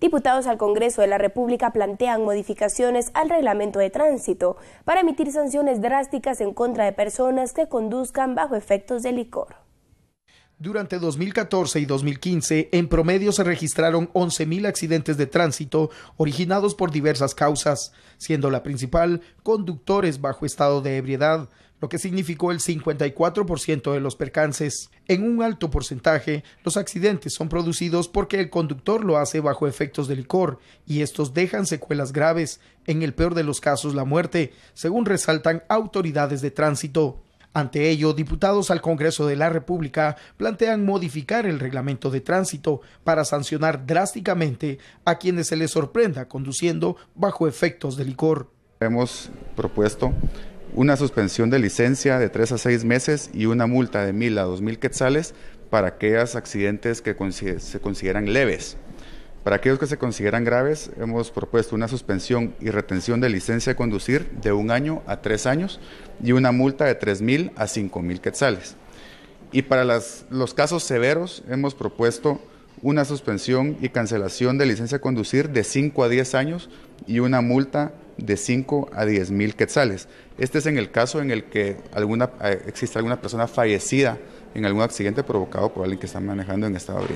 Diputados al Congreso de la República plantean modificaciones al reglamento de tránsito para emitir sanciones drásticas en contra de personas que conduzcan bajo efectos de licor. Durante 2014 y 2015, en promedio se registraron 11.000 accidentes de tránsito originados por diversas causas, siendo la principal conductores bajo estado de ebriedad, lo que significó el 54% de los percances. En un alto porcentaje, los accidentes son producidos porque el conductor lo hace bajo efectos de licor y estos dejan secuelas graves, en el peor de los casos la muerte, según resaltan autoridades de tránsito. Ante ello, diputados al Congreso de la República plantean modificar el reglamento de tránsito para sancionar drásticamente a quienes se les sorprenda conduciendo bajo efectos de licor. Hemos propuesto una suspensión de licencia de tres a seis meses y una multa de mil a dos mil quetzales para aquellos accidentes que se consideran leves. Para aquellos que se consideran graves, hemos propuesto una suspensión y retención de licencia de conducir de un año a tres años y una multa de 3.000 a 5.000 quetzales. Y para los casos severos, hemos propuesto una suspensión y cancelación de licencia de conducir de 5 a 10 años y una multa de 5 a 10.000 mil quetzales. Este es en el caso en el que alguna, eh, existe alguna persona fallecida en algún accidente provocado por alguien que está manejando en esta de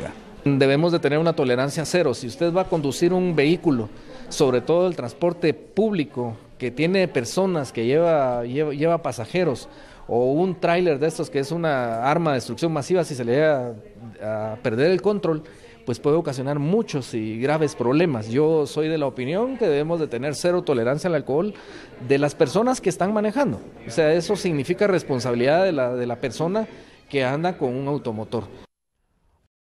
Debemos de tener una tolerancia cero. Si usted va a conducir un vehículo, sobre todo el transporte público que tiene personas, que lleva, lleva, pasajeros, o un tráiler de estos que es una arma de destrucción masiva, si se le llega a, perder el control, pues puede ocasionar muchos y graves problemas. Yo soy de la opinión que debemos de tener cero tolerancia al alcohol de las personas que están manejando. O sea, eso significa responsabilidad de la, de la persona que anda con un automotor.